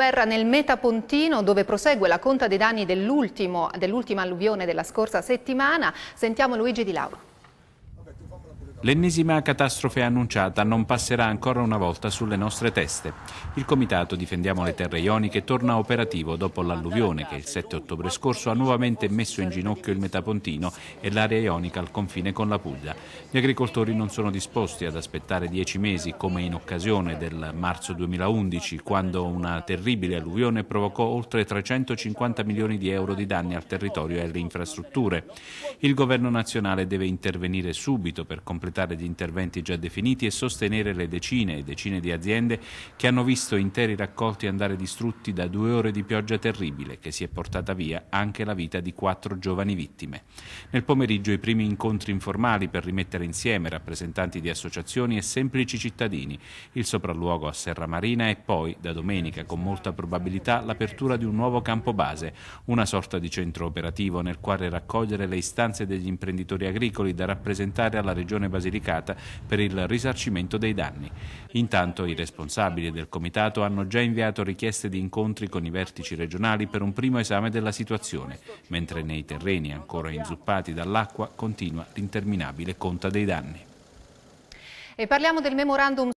Guerra nel Metapontino dove prosegue la conta dei danni dell'ultima dell alluvione della scorsa settimana. Sentiamo Luigi Di Lauro. L'ennesima catastrofe annunciata non passerà ancora una volta sulle nostre teste. Il Comitato Difendiamo le Terre Ioniche torna operativo dopo l'alluvione che il 7 ottobre scorso ha nuovamente messo in ginocchio il Metapontino e l'area ionica al confine con la Puglia. Gli agricoltori non sono disposti ad aspettare dieci mesi come in occasione del marzo 2011 quando una terribile alluvione provocò oltre 350 milioni di euro di danni al territorio e alle infrastrutture. Il governo nazionale deve intervenire subito per completare completare gli interventi già definiti e sostenere le decine e decine di aziende che hanno visto interi raccolti andare distrutti da due ore di pioggia terribile che si è portata via anche la vita di quattro giovani vittime. Nel pomeriggio i primi incontri informali per rimettere insieme rappresentanti di associazioni e semplici cittadini, il sopralluogo a Serra Marina e poi, da domenica con molta probabilità, l'apertura di un nuovo campo base, una sorta di centro operativo nel quale raccogliere le istanze degli imprenditori agricoli da rappresentare alla Regione Basilicata Basilicata per il risarcimento dei danni. Intanto i responsabili del comitato hanno già inviato richieste di incontri con i vertici regionali per un primo esame della situazione, mentre nei terreni ancora inzuppati dall'acqua continua l'interminabile conta dei danni. E parliamo del memorandum